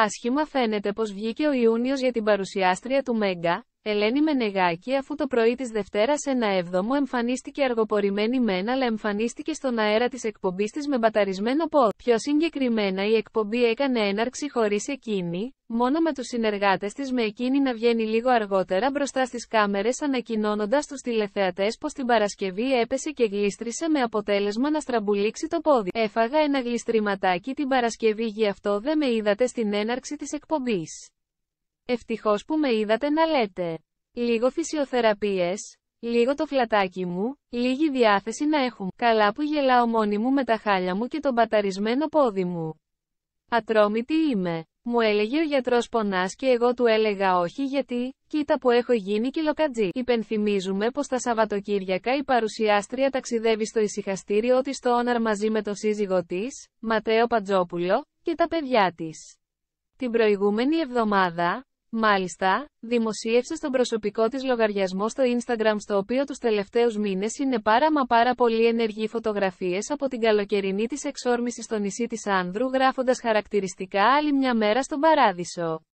Άσχημα φαίνεται πως βγήκε ο Ιούνιος για την παρουσιάστρια του Μέγκα, Ελένη Μενεγάκη αφού το πρωί της Δευτέρας ένα έβδομο εμφανίστηκε αργοπορημένη μεν αλλά εμφανίστηκε στον αέρα της εκπομπής της με μπαταρισμένο πόδι. Πιο συγκεκριμένα η εκπομπή έκανε έναρξη χωρίς εκείνη, μόνο με τους συνεργάτες της με εκείνη να βγαίνει λίγο αργότερα μπροστά στις κάμερες ανακοινώνοντας τους τηλεθεατές πως την Παρασκευή έπεσε και γλίστρισε με αποτέλεσμα να στραμπουλήξει το πόδι. Έφαγα ένα γλιστριματάκι την Παρασκευή γι' αυτό δεν με είδατε στην έναρξη της εκπομπής. Ευτυχώς που με είδατε να λέτε. Λίγο φυσιοθεραπείες, λίγο το φλατάκι μου, λίγη διάθεση να έχω, Καλά που γελάω μόνη μου με τα χάλια μου και τον παταρισμένο πόδι μου. Ατρόμητη είμαι. Μου έλεγε ο γιατρός πονάς και εγώ του έλεγα όχι γιατί, κοίτα που έχω γίνει κιλοκατζή. Υπενθυμίζουμε πως τα Σαββατοκύριακα η παρουσιάστρια ταξιδεύει στο ησυχαστήριό της στο Όναρ μαζί με τον σύζυγό της, Ματέο Πατζόπουλο, και τα παιδιά της. Την προηγούμενη εβδομάδα, Μάλιστα, δημοσίευσε στον προσωπικό της λογαριασμό στο Instagram στο οποίο τους τελευταίους μήνες είναι πάρα μα πάρα πολύ ενεργοί φωτογραφίες από την καλοκαιρινή της εξόρμηση στο νησί της Άνδρου γράφοντας χαρακτηριστικά άλλη μια μέρα στον παράδεισο.